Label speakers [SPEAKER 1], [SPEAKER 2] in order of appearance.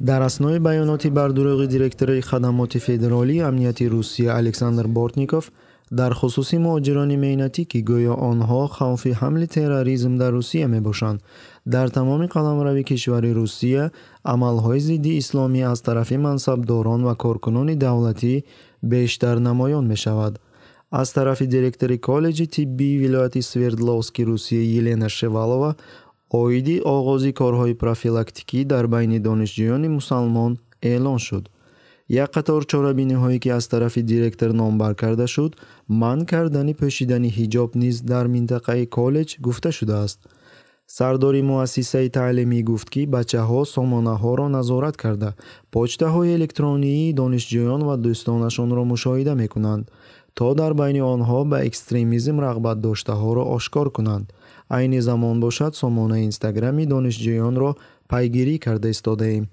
[SPEAKER 1] дар аснои баёноти бардурӯғи директори хадамоти федеролӣ амнияти русия александр бортников дар хусуси муҳоҷирони меҳнатӣ ки гӯё онҳо хавфи ҳамли терроризм дар русия мебошанд дар тамоми қаламрави кишвари русия амалҳои зидди исломӣ аз тарафи мансабдорон ва коркунони давлатӣ бештар намоён мешавад аз тарафи директори коллеҷи тиббии вилояти свердловски русия елена шевалова оиди оғози корҳои профилактикӣ дар байни донишҷӯёни мусалмон эълон шуд як қатор чорабиниҳое ки аз тарафи директор номбар карда шуд манъ кардани пӯшидани ҳиҷоб низ дар минтақаи коллеҷ гуфта шудааст сардори муассисаи таълимӣ гуфт ки бачаҳо сомонаҳоро назорат карда почтаҳои электронии донишҷӯён ва дӯстонашонро мушоҳида мекунанд то дар байни онҳо ба экстремизм рағбат доштаҳоро ошкор кунанд айни замон бошад сомонаи инстаграми донишҷӯёнро пайгирӣ карда истодаем